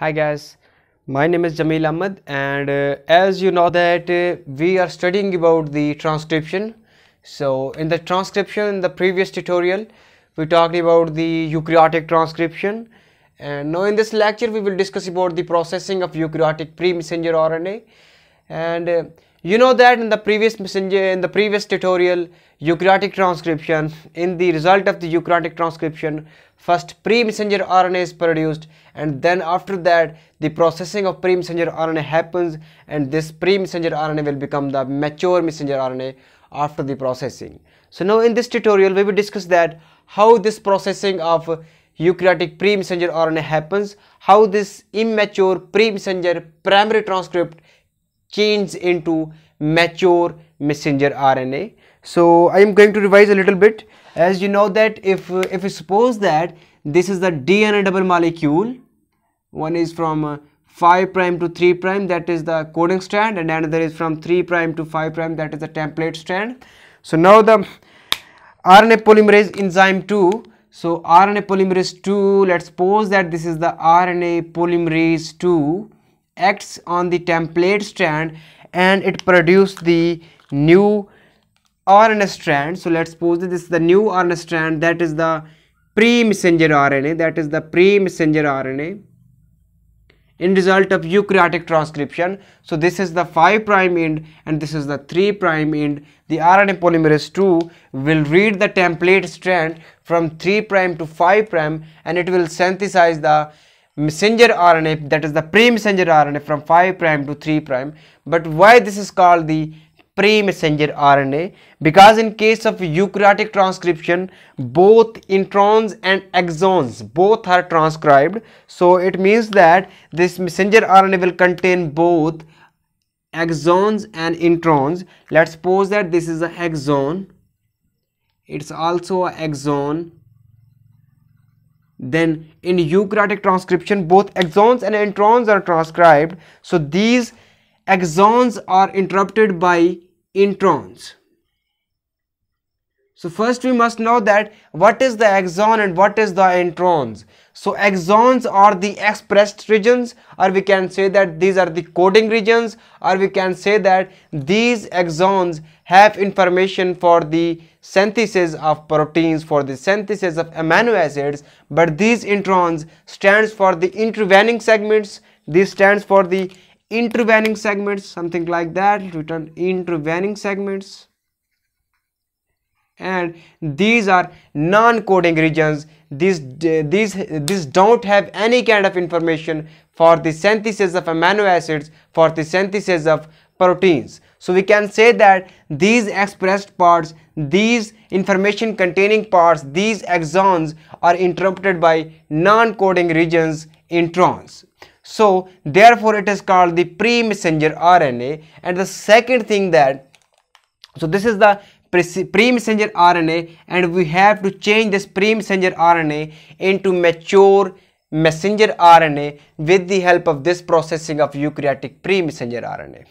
Hi guys, my name is Jamil Ahmed and uh, as you know that uh, we are studying about the transcription. So in the transcription in the previous tutorial we talked about the eukaryotic transcription and now in this lecture we will discuss about the processing of eukaryotic pre-messenger RNA and uh, you know that in the previous messenger, in the previous tutorial, eukaryotic transcription, in the result of the eukaryotic transcription, first pre-messenger RNA is produced and then after that the processing of pre-messenger RNA happens and this pre-messenger RNA will become the mature messenger RNA after the processing. So now in this tutorial we will discuss that how this processing of eukaryotic pre-messenger RNA happens, how this immature pre-messenger primary transcript Change into mature messenger RNA. So I am going to revise a little bit as you know that if, if we suppose that this is the DNA double molecule, one is from uh, 5 prime to 3 prime that is the coding strand and another is from 3 prime to 5 prime that is the template strand. So now the RNA polymerase enzyme 2 so RNA polymerase 2 let's suppose that this is the RNA polymerase 2 acts on the template strand and it produces the new RNA strand. So let's suppose that this is the new RNA strand that is the pre-messenger RNA that is the pre-messenger RNA in result of eukaryotic transcription. So this is the 5 prime end and this is the 3 prime end. The RNA polymerase 2 will read the template strand from 3 prime to 5 prime and it will synthesize the messenger RNA that is the pre-messenger RNA from 5 prime to 3 prime but why this is called the pre-messenger RNA because in case of eukaryotic transcription both introns and exons both are transcribed so it means that this messenger RNA will contain both exons and introns let's suppose that this is a exon. it's also a exon then in eukaryotic transcription, both exons and introns are transcribed. So these exons are interrupted by introns. So first we must know that what is the exon and what is the introns. So exons are the expressed regions or we can say that these are the coding regions or we can say that these exons have information for the synthesis of proteins, for the synthesis of amino acids, but these introns stands for the intervening segments, this stands for the intervening segments, something like that, written intervening segments. And these are non-coding regions, these, these, these don't have any kind of information for the synthesis of amino acids, for the synthesis of proteins. So we can say that these expressed parts, these information containing parts, these exons are interrupted by non-coding regions introns. So therefore it is called the pre-messenger RNA and the second thing that, so this is the pre-messenger RNA and we have to change this pre-messenger RNA into mature messenger RNA with the help of this processing of eukaryotic pre-messenger RNA.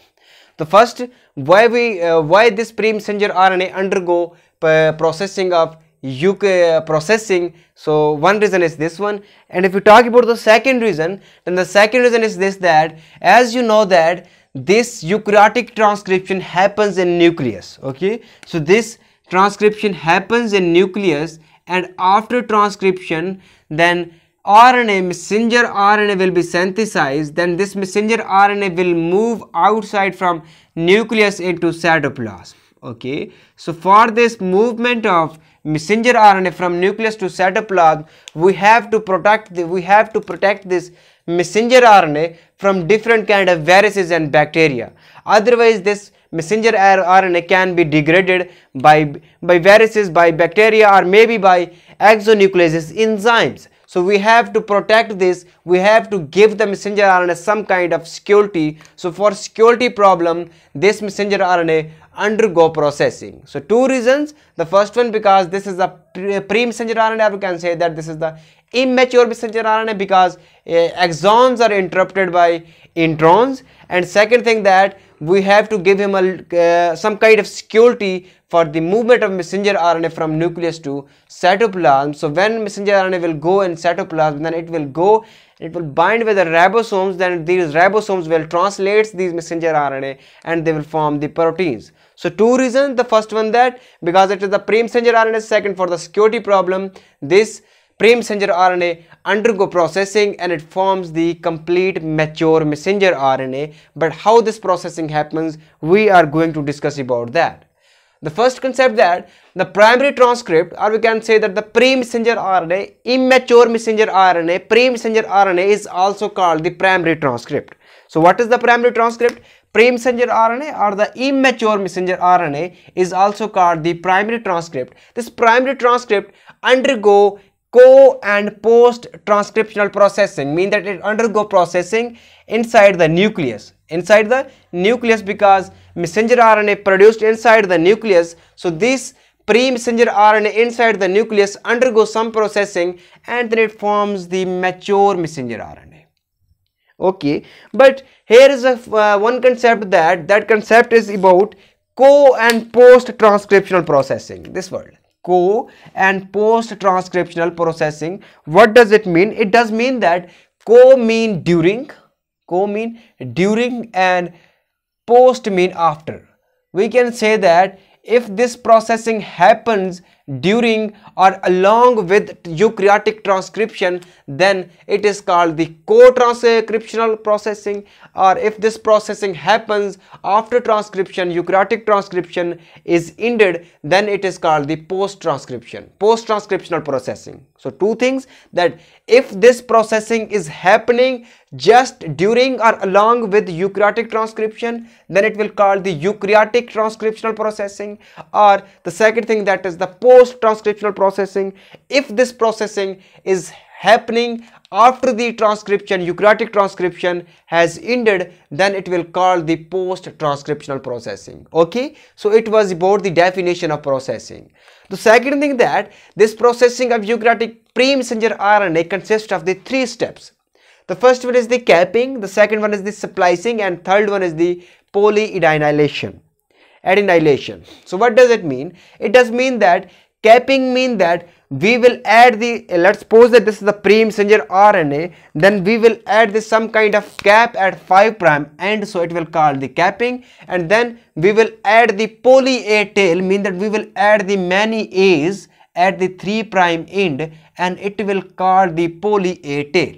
The first, why we uh, why this pre-messenger RNA undergo processing of UK uh, processing. So one reason is this one. And if you talk about the second reason, then the second reason is this that as you know that this eukaryotic transcription happens in nucleus. Okay, so this transcription happens in nucleus and after transcription then RNA, messenger RNA will be synthesized, then this messenger RNA will move outside from nucleus into cytoplasm. Okay, so for this movement of messenger RNA from nucleus to cytoplasm, we have to protect the, we have to protect this messenger RNA from different kind of viruses and bacteria. Otherwise, this messenger RNA can be degraded by by viruses, by bacteria, or maybe by exonucleases enzymes. So we have to protect this. We have to give the messenger RNA some kind of security. So for security problem, this messenger RNA undergo processing. So two reasons. The first one because this is a pre-messenger RNA. We can say that this is the immature messenger RNA because uh, exons are interrupted by introns. And second thing that we have to give him a, uh, some kind of security for the movement of messenger RNA from nucleus to cytoplasm. So when messenger RNA will go in cytoplasm, then it will go, it will bind with the ribosomes, then these ribosomes will translate these messenger RNA and they will form the proteins. So two reasons, the first one that because it is the pre-messenger RNA, second for the security problem, this pre messenger RNA undergo processing and it forms the complete mature messenger RNA. But how this processing happens, we are going to discuss about that. The first concept that the primary transcript or we can say that the pre-messenger RNA, immature messenger RNA, pre-messenger RNA is also called the primary transcript. So what is the primary transcript? Pre-messenger RNA or the immature messenger RNA is also called the primary transcript. This primary transcript undergo co and post transcriptional processing mean that it undergo processing inside the nucleus inside the nucleus because messenger RNA produced inside the nucleus so this pre-messenger RNA inside the nucleus undergoes some processing and then it forms the mature messenger RNA okay but here is a uh, one concept that that concept is about co and post transcriptional processing this word co and post transcriptional processing what does it mean it does mean that co mean during co mean during and post mean after we can say that if this processing happens during or along with eukaryotic transcription then it is called the co-transcriptional processing or if this processing happens after transcription eukaryotic transcription is ended then it is called the post-transcription post-transcriptional processing so two things that if this processing is happening just during or along with eukaryotic transcription then it will call the eukaryotic transcriptional processing or the second thing that is the post transcriptional processing if this processing is happening after the transcription eukaryotic transcription has ended then it will call the post transcriptional processing okay so it was about the definition of processing the second thing that this processing of eukaryotic pre-messenger RNA consists of the three steps the first one is the capping, the second one is the splicing and third one is the polyadenylation. adenylation. So what does it mean? It does mean that capping means that we will add the let's suppose that this is the pre-messenger RNA then we will add this some kind of cap at 5 prime end so it will call the capping and then we will add the poly A tail mean that we will add the many A's at the 3 prime end and it will call the poly A tail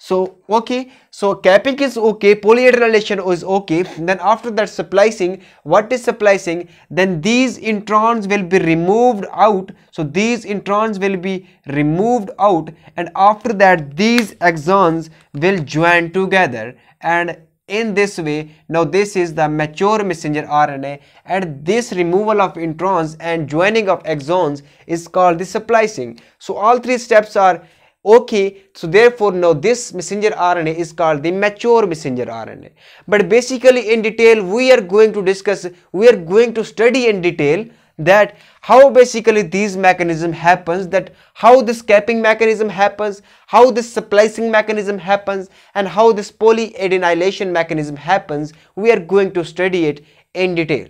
so, okay, so capping is okay, polyadenylation is okay. Then after that splicing, what is splicing? Then these introns will be removed out. So these introns will be removed out and after that these exons will join together and in this way now this is the mature messenger RNA and this removal of introns and joining of exons is called the splicing so all three steps are Okay, so therefore now this messenger RNA is called the mature messenger RNA. But basically in detail we are going to discuss, we are going to study in detail that how basically these mechanism happens that how this capping mechanism happens how this splicing mechanism happens and how this polyadenylation mechanism happens we are going to study it in detail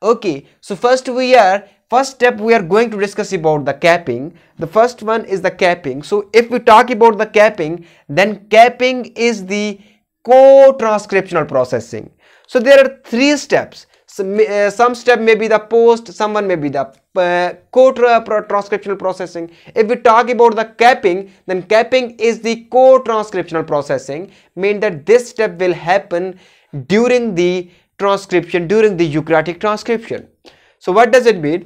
okay so first we are first step we are going to discuss about the capping the first one is the capping so if we talk about the capping then capping is the co-transcriptional processing so there are three steps some, uh, some step may be the post someone may be the uh, co-transcriptional processing if we talk about the capping then capping is the co-transcriptional processing mean that this step will happen during the transcription during the eukaryotic transcription so what does it mean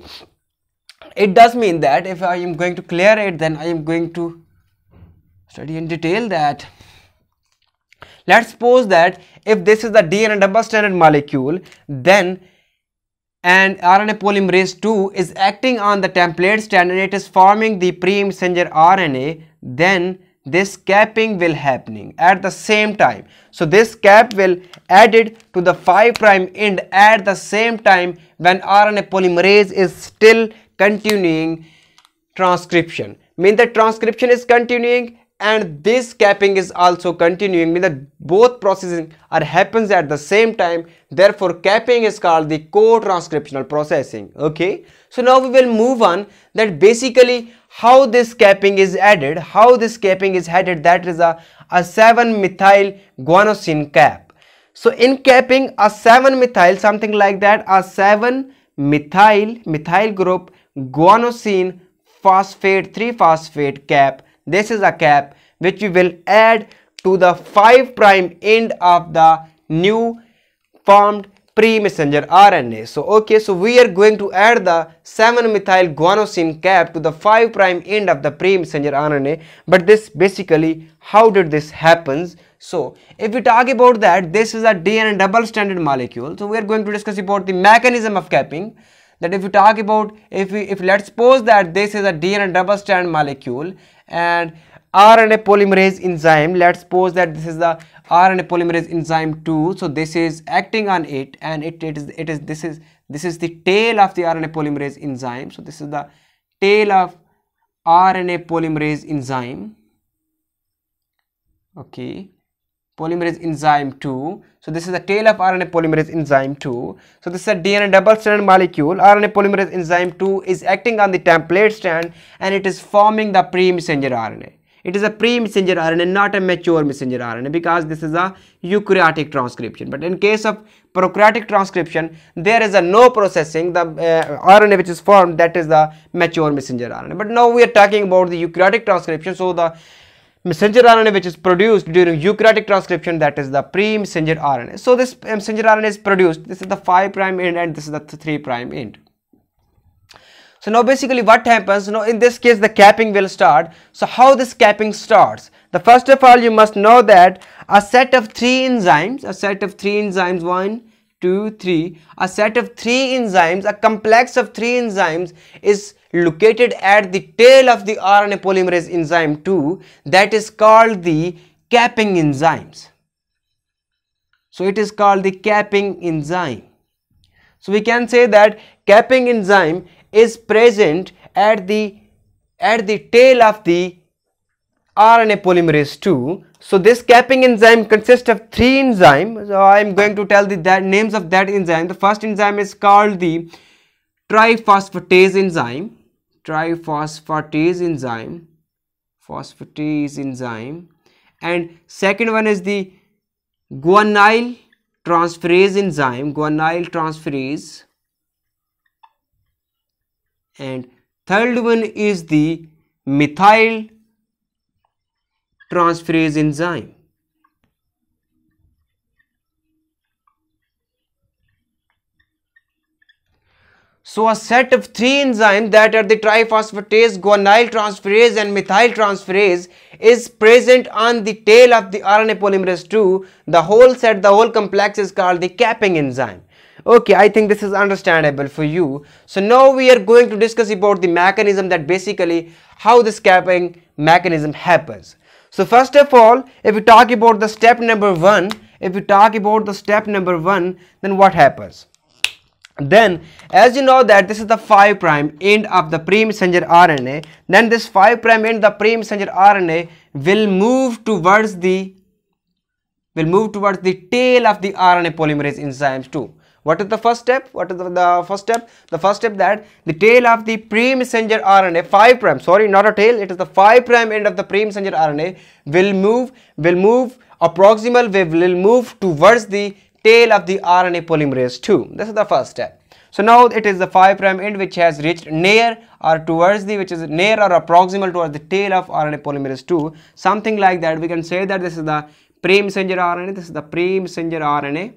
it does mean that if i am going to clear it then i am going to study in detail that let's suppose that if this is the dna double stranded molecule then and RNA polymerase 2 is acting on the template strand and it is forming the pre-messenger RNA, then this capping will happening at the same time so this cap will added to the 5 prime end at the same time when RNA polymerase is still continuing transcription mean that transcription is continuing and this capping is also continuing mean that both processing are happens at the same time therefore capping is called the co-transcriptional processing okay so now we will move on that basically how this capping is added how this capping is added that is a, a 7 methyl guanosine cap so in capping a 7 methyl something like that a 7 methyl methyl group guanosine phosphate 3 phosphate cap this is a cap which we will add to the 5 prime end of the new formed pre-messenger RNA. So okay, so we are going to add the 7-methyl guanosine cap to the 5 prime end of the pre-messenger RNA. But this basically, how did this happens? So if we talk about that, this is a DNA double stranded molecule. So we are going to discuss about the mechanism of capping. That if we talk about, if we, if let's suppose that this is a DNA double strand molecule and RNA polymerase enzyme let's suppose that this is the RNA polymerase enzyme 2 so this is acting on it and it, it is it is this is this is the tail of the RNA polymerase enzyme so this is the tail of RNA polymerase enzyme okay polymerase enzyme 2 so this is the tail of RNA polymerase enzyme 2 so this is a DNA double stranded molecule RNA polymerase enzyme 2 is acting on the template strand and it is forming the pre-messenger RNA it is a pre-messenger RNA not a mature messenger RNA because this is a eukaryotic transcription but in case of prokaryotic transcription there is a no processing the uh, RNA which is formed that is the mature messenger RNA but now we are talking about the eukaryotic transcription so the messenger RNA which is produced during eukaryotic transcription that is the pre-messenger RNA. So this messenger RNA is produced, this is the 5 prime end and this is the 3 prime end. So now basically what happens, now in this case the capping will start. So how this capping starts? The first of all you must know that a set of 3 enzymes, a set of 3 enzymes 1, two, three, a set of three enzymes, a complex of three enzymes is located at the tail of the RNA polymerase enzyme 2 that is called the capping enzymes. So it is called the capping enzyme. So we can say that capping enzyme is present at the at the tail of the RNA polymerase 2 so this capping enzyme consists of three enzymes. So I am going to tell the that, names of that enzyme. The first enzyme is called the triphosphatase enzyme. Triphosphatase enzyme. Phosphatase enzyme. And second one is the guanyl transferase enzyme. Guanyl transferase. And third one is the methyl transferase enzyme. So a set of three enzymes that are the triphosphatase, guanylate transferase and methyl transferase is present on the tail of the RNA polymerase Two, The whole set, the whole complex is called the capping enzyme. Okay, I think this is understandable for you. So now we are going to discuss about the mechanism that basically how this capping mechanism happens. So first of all, if we talk about the step number one, if we talk about the step number one, then what happens? Then, as you know that this is the 5 prime end of the pre-messenger RNA, then this 5 prime end the pre-messenger RNA will move towards the will move towards the tail of the RNA polymerase enzymes too. What is the first step? What is the, the first step? The first step that the tail of the pre-messenger RNA, 5 prime, sorry, not a tail, it is the 5 prime end of the pre-messenger RNA will move, will move, a proximal wave will move towards the tail of the RNA polymerase 2. This is the first step. So now it is the 5 prime end which has reached near or towards the which is near or proximal towards the tail of RNA polymerase 2. Something like that we can say that this is the pre-messenger RNA, this is the pre-messenger RNA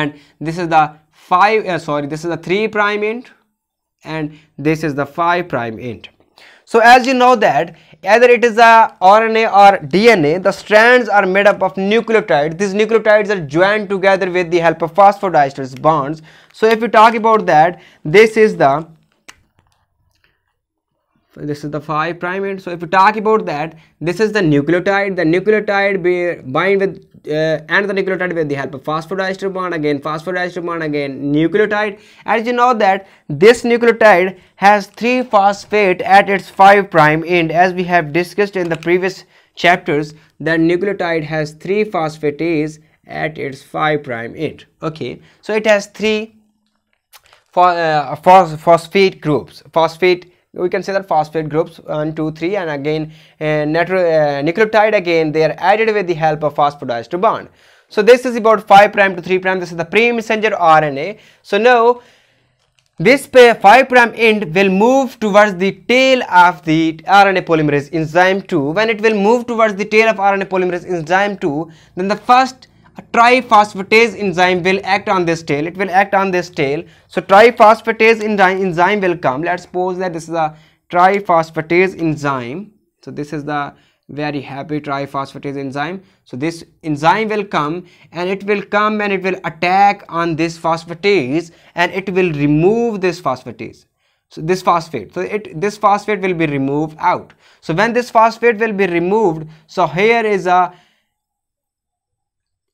and this is the 5 uh, sorry this is the 3 prime int and this is the 5 prime int so as you know that either it is a RNA or DNA, the strands are made up of nucleotides. These nucleotides are joined together with the help of phosphodiester bonds. So if we talk about that, this is the this is the 5 prime end so if you talk about that this is the nucleotide the nucleotide be bind with uh, the nucleotide with the help of phosphodiester bond again phosphodiester bond again nucleotide as you know that this nucleotide has 3 phosphate at its 5 prime end as we have discussed in the previous chapters the nucleotide has 3 phosphatase at its 5 prime end okay so it has 3 uh, phosphate groups phosphate we can say that phosphate groups 1 2 3 and again uh, uh, nucleotide again they are added with the help of phosphodiester bond so this is about 5 prime to 3 prime this is the pre-messenger RNA so now this 5 prime end will move towards the tail of the RNA polymerase enzyme 2 when it will move towards the tail of RNA polymerase enzyme 2 then the first a triphosphatase enzyme will act on this tail it will act on this tail so triphosphatase enzyme will come let's suppose that this is a triphosphatase enzyme so this is the very happy triphosphatase enzyme so this enzyme will come and it will come and it will attack on this phosphatase and it will remove this phosphatase so this phosphate so it this phosphate will be removed out so when this phosphate will be removed so here is a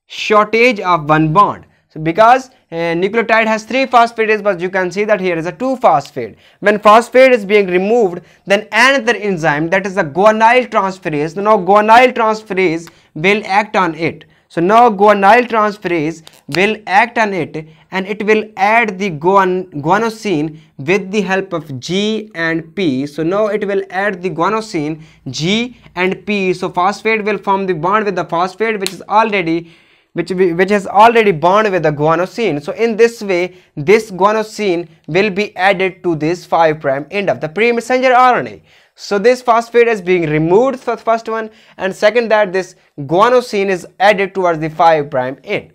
shortage of one bond. So because uh, nucleotide has three phosphates but you can see that here is a two phosphate. When phosphate is being removed then another enzyme that is the guanyl transferase. Now guanyl transferase will act on it. So now guanyl transferase will act on it and it will add the guan guanosine with the help of G and P. So now it will add the guanosine G and P. So phosphate will form the bond with the phosphate which is already which, which has already bonded with the guanosine. So in this way, this guanosine will be added to this 5' end of the pre-messenger RNA. So this phosphate is being removed for the first one and second that this guanosine is added towards the 5' end.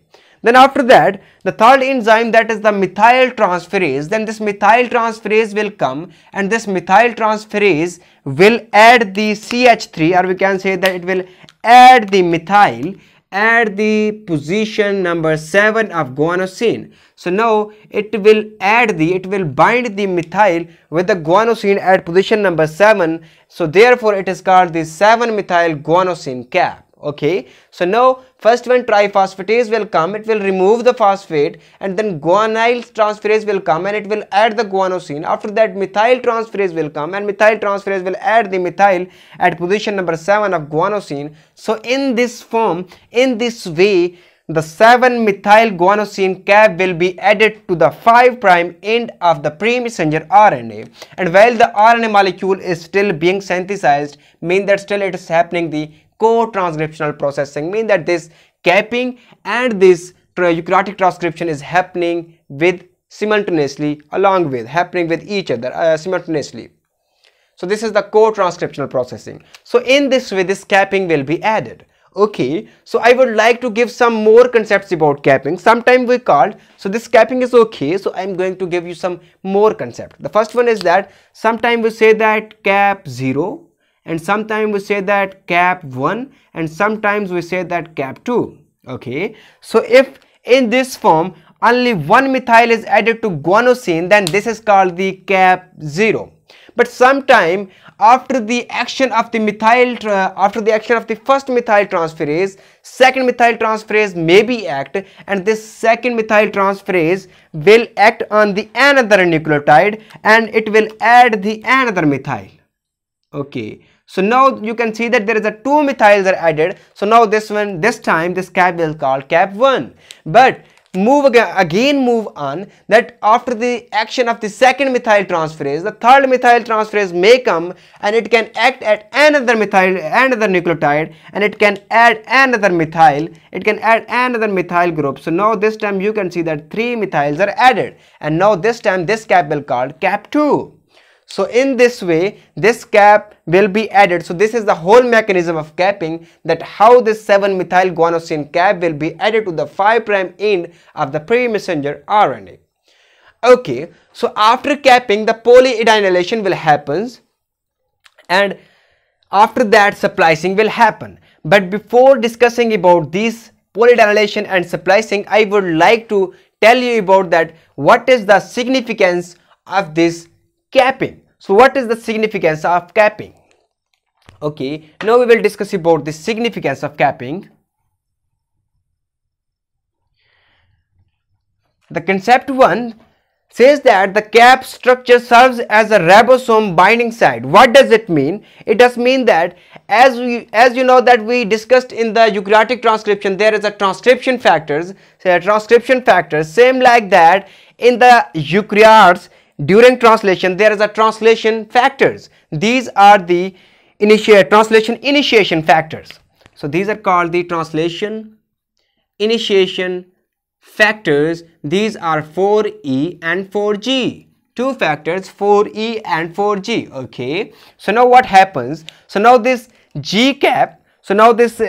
Then after that, the third enzyme that is the methyl transferase, then this methyl transferase will come and this methyl transferase will add the CH3 or we can say that it will add the methyl at the position number 7 of guanosine. So now it will add the, it will bind the methyl with the guanosine at position number 7. So therefore it is called the 7 methyl guanosine cap okay so now first when triphosphatase will come it will remove the phosphate and then guanyl transferase will come and it will add the guanosine after that methyl transferase will come and methyl transferase will add the methyl at position number 7 of guanosine so in this form in this way the 7 methyl guanosine cap will be added to the 5 prime end of the pre-messenger RNA and while the RNA molecule is still being synthesized mean that still it is happening the co-transcriptional processing mean that this capping and this eukaryotic transcription is happening with simultaneously along with happening with each other uh, simultaneously so this is the co-transcriptional processing so in this way this capping will be added okay so i would like to give some more concepts about capping sometime we called so this capping is okay so i'm going to give you some more concept the first one is that sometime we say that cap 0 and sometimes we say that cap 1 and sometimes we say that cap 2 okay so if in this form only one methyl is added to guanosine then this is called the cap 0 but sometime after the action of the methyl after the action of the first methyl transferase second methyl transferase may be act and this second methyl transferase will act on the another nucleotide and it will add the another methyl okay so now you can see that there is a two methyls are added. So now this one, this time this cap is called cap 1. But move again, again move on that after the action of the second methyl transferase, the third methyl transferase may come and it can act at another methyl, another nucleotide and it can add another methyl, it can add another methyl group. So now this time you can see that three methyls are added and now this time this cap will called cap 2. So in this way, this cap will be added. So this is the whole mechanism of capping that how this 7-methyl guanosine cap will be added to the 5' end of the pre-messenger RNA. Okay, so after capping, the polyadenylation will happens and after that splicing will happen. But before discussing about this polyadenylation and splicing, I would like to tell you about that what is the significance of this capping so what is the significance of capping okay now we will discuss about the significance of capping the concept one says that the cap structure serves as a ribosome binding site what does it mean it does mean that as we as you know that we discussed in the eukaryotic transcription there is a transcription factors so transcription factors same like that in the eukaryotes during translation there is a translation factors these are the initiate translation initiation factors so these are called the translation initiation factors these are 4e and 4g two factors 4e and 4g okay so now what happens so now this g cap so now this uh,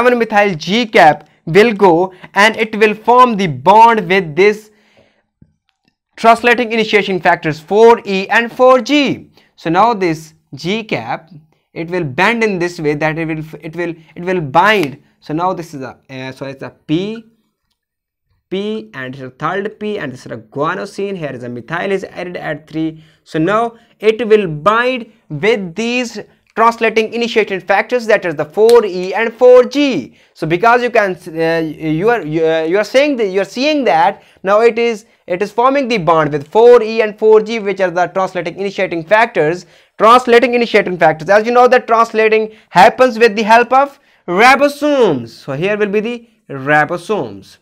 uh, 7 methyl g cap will go and it will form the bond with this translating initiation factors 4E and 4G. So now this G cap, it will bend in this way that it will, it will, it will bind. So now this is a, uh, so it's a P, P and it's a third P and this is a guanosine. Here is a methyl is added at 3. So now it will bind with these translating initiation factors that is the 4E and 4G. So because you can, uh, you are, uh, you are saying that you are seeing that now it is it is forming the bond with 4E and 4G which are the translating initiating factors. Translating initiating factors. As you know that translating happens with the help of ribosomes. So here will be the ribosomes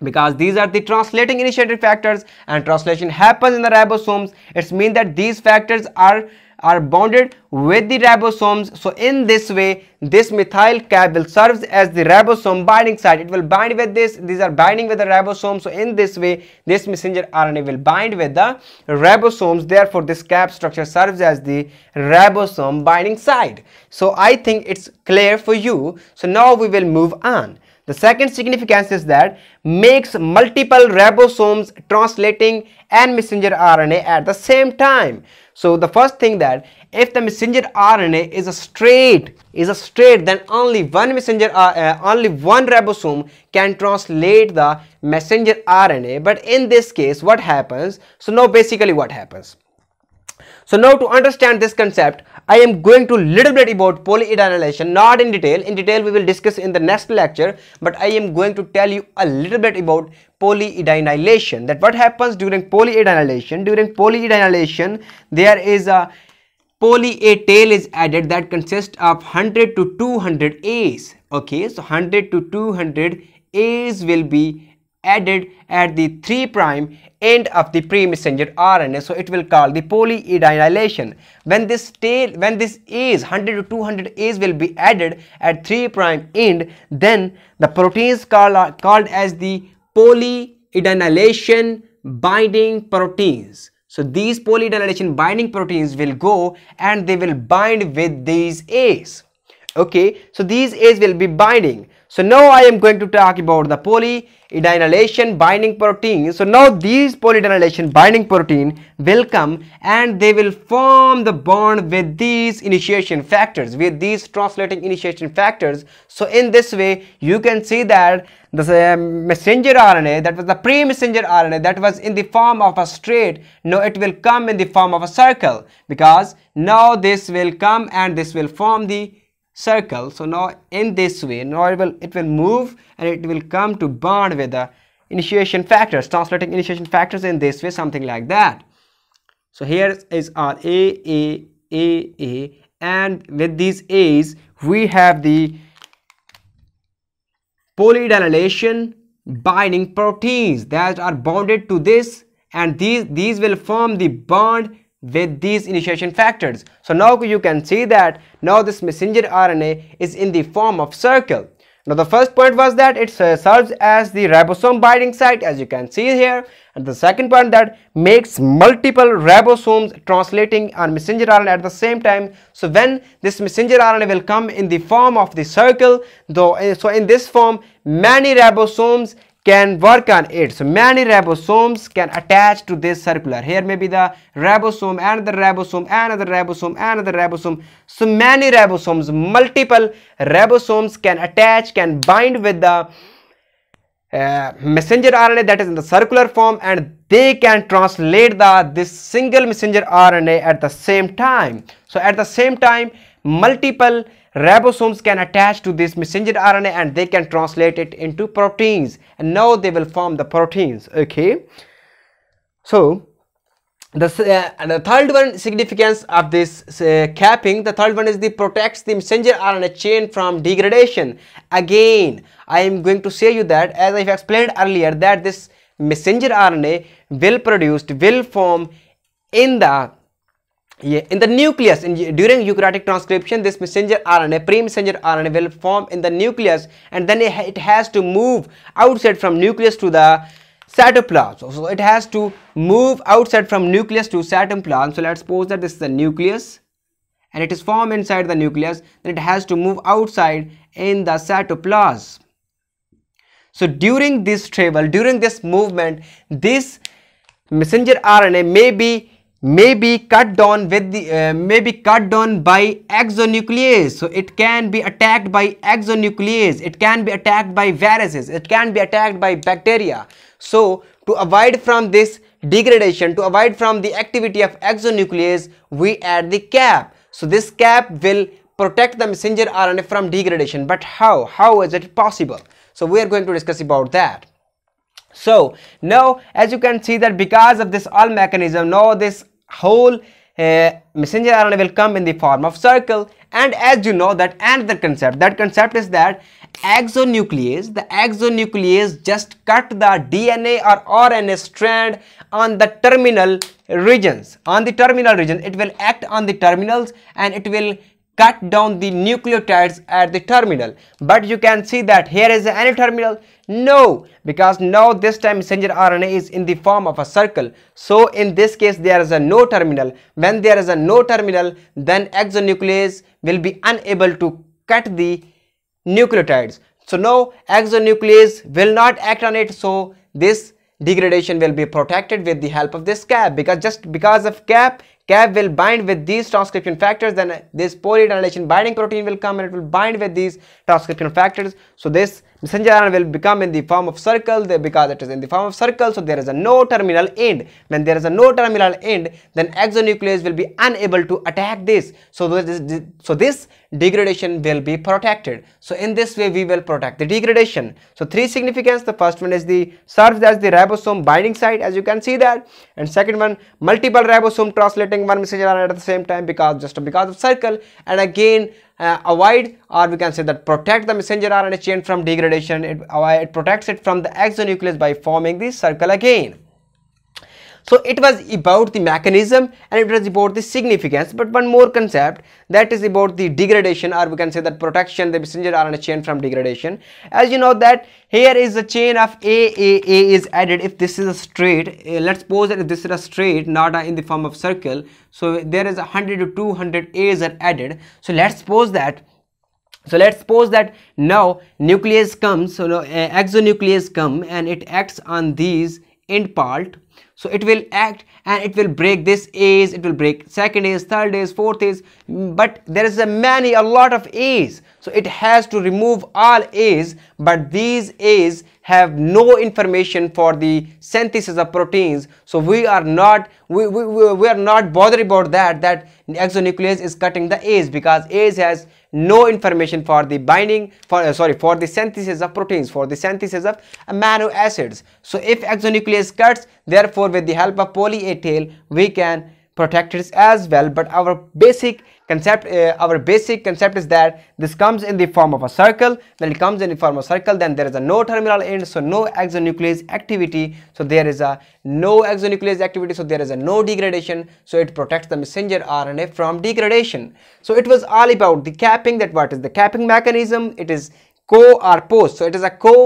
because these are the translating initiating factors and translation happens in the ribosomes. It means that these factors are are bonded with the ribosomes. So in this way, this methyl cap will serve as the ribosome binding site. It will bind with this. These are binding with the ribosomes. So in this way, this messenger RNA will bind with the ribosomes. Therefore, this cap structure serves as the ribosome binding site. So I think it's clear for you. So now we will move on. The second significance is that makes multiple ribosomes translating and messenger RNA at the same time. So the first thing that if the messenger RNA is a straight is a straight then only one messenger uh, uh only one ribosome can translate the messenger RNA but in this case what happens so now basically what happens so now to understand this concept, I am going to little bit about polyidenylation, not in detail. In detail, we will discuss in the next lecture, but I am going to tell you a little bit about polyidenylation. That what happens during polyidenylation? During polyidenylation, there is a poly A tail is added that consists of 100 to 200 A's. Okay, so 100 to 200 A's will be added at the 3 prime end of the pre-messenger RNA so it will call the polyadenylation. when this tail when this A's 100 to 200 A's will be added at 3 prime end then the proteins called, called as the polyadenylation binding proteins so these polyadenylation binding proteins will go and they will bind with these A's okay so these A's will be binding so now I am going to talk about the polyadenylation binding protein. So now these polyadenylation binding protein will come and they will form the bond with these initiation factors, with these translating initiation factors. So in this way, you can see that the messenger RNA, that was the pre-messenger RNA that was in the form of a straight, now it will come in the form of a circle because now this will come and this will form the circle so now in this way now it will it will move and it will come to bond with the initiation factors translating initiation factors in this way something like that so here is our a a a a and with these a's we have the polydinylation binding proteins that are bonded to this and these these will form the bond with these initiation factors. So now you can see that now this messenger RNA is in the form of circle. Now the first point was that it serves as the ribosome binding site as you can see here and the second point that makes multiple ribosomes translating on messenger RNA at the same time. So when this messenger RNA will come in the form of the circle though eh, so in this form many ribosomes can work on it. So many ribosomes can attach to this circular. Here may be the ribosome, another ribosome, another ribosome, another ribosome. So many ribosomes, multiple ribosomes can attach, can bind with the uh, messenger RNA that is in the circular form and they can translate the this single messenger RNA at the same time. So at the same time multiple Ribosomes can attach to this messenger RNA and they can translate it into proteins and now they will form the proteins okay. So the, uh, the third one significance of this uh, capping the third one is the protects the messenger RNA chain from degradation again I am going to say you that as I've explained earlier that this messenger RNA will produced will form in the yeah, in the nucleus, in, during eukaryotic transcription, this messenger RNA, pre-messenger RNA will form in the nucleus and then it, it has to move outside from nucleus to the cytoplasm. So it has to move outside from nucleus to cytoplasm. So let's suppose that this is the nucleus and it is formed inside the nucleus, then it has to move outside in the cytoplasm. So during this travel, during this movement, this messenger RNA may be may be cut down with the uh, may be cut down by exonuclease so it can be attacked by exonuclease it can be attacked by viruses it can be attacked by bacteria so to avoid from this degradation to avoid from the activity of exonuclease we add the cap so this cap will protect the messenger RNA from degradation but how how is it possible so we are going to discuss about that so now as you can see that because of this all mechanism now this whole uh, messenger RNA will come in the form of circle and as you know that another concept that concept is that exonuclease the exonuclease just cut the DNA or RNA strand on the terminal regions on the terminal region it will act on the terminals and it will cut down the nucleotides at the terminal. But you can see that here is any terminal. No, because now this time messenger RNA is in the form of a circle. So in this case there is a no terminal. When there is a no terminal then exonuclease will be unable to cut the nucleotides. So now exonuclease will not act on it. So this degradation will be protected with the help of this cap because just because of cap cap will bind with these transcription factors then this polyadenylation binding protein will come and it will bind with these transcription factors so this messenger RNA will become in the form of circle because it is in the form of circle so there is a no terminal end when there is a no terminal end then exonuclease will be unable to attack this so this so this degradation will be protected so in this way we will protect the degradation so three significance the first one is the serves as the ribosome binding site as you can see that and second one multiple ribosome translating one messenger RNA at the same time because just because of circle and again uh, avoid or we can say that protect the messenger RNA chain from degradation. It, uh, it protects it from the exonucleus by forming the circle again. So it was about the mechanism and it was about the significance but one more concept that is about the degradation or we can say that protection the messenger RNA chain from degradation. As you know that here is a chain of A, A, A is added if this is a straight eh, let's suppose that this is a straight not a, in the form of circle so there is 100 to 200 A's are added so let's suppose that so let's suppose that now nucleus comes so now, uh, exonucleus come and it acts on these end part so it will act and it will break this A's, it will break second A's, third A's, fourth A's, but there is a many, a lot of A's. So it has to remove all A's, but these A's have no information for the synthesis of proteins. So we are not, we, we, we are not bothered about that, that exonuclease is cutting the A's because A's has no information for the binding for uh, sorry for the synthesis of proteins for the synthesis of amino acids so if exonuclease cuts therefore with the help of poly a tail we can protectors as well but our basic concept uh, our basic concept is that this comes in the form of a circle when it comes in the form of a circle then there is a no terminal end so no exonuclease activity so there is a no exonuclease activity so there is a no degradation so it protects the messenger RNA from degradation so it was all about the capping that what is the capping mechanism it is co or post so it is a co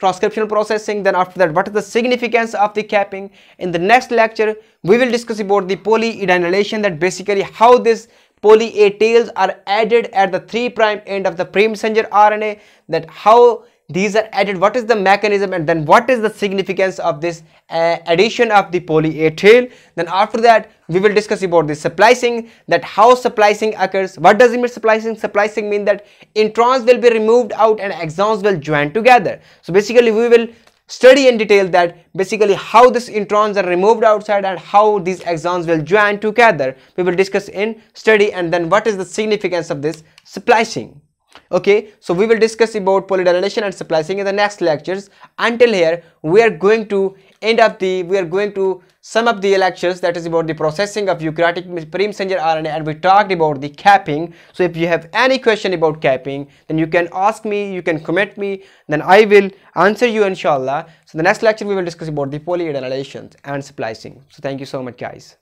transcriptional processing then after that what is the significance of the capping in the next lecture we will discuss about the polyenolation that basically how this poly A tails are added at the 3 prime end of the pre-messenger RNA that how these are added what is the mechanism and then what is the significance of this uh, addition of the poly-A tail then after that we will discuss about the splicing that how splicing occurs what does it mean splicing splicing mean that introns will be removed out and exons will join together so basically we will study in detail that basically how these introns are removed outside and how these exons will join together we will discuss in study and then what is the significance of this splicing okay so we will discuss about polymerization and splicing in the next lectures until here we are going to end up the we are going to sum up the lectures that is about the processing of eukaryotic pre-messenger RNA and we talked about the capping so if you have any question about capping then you can ask me you can comment me then I will answer you inshallah so the next lecture we will discuss about the polymerization and splicing so thank you so much guys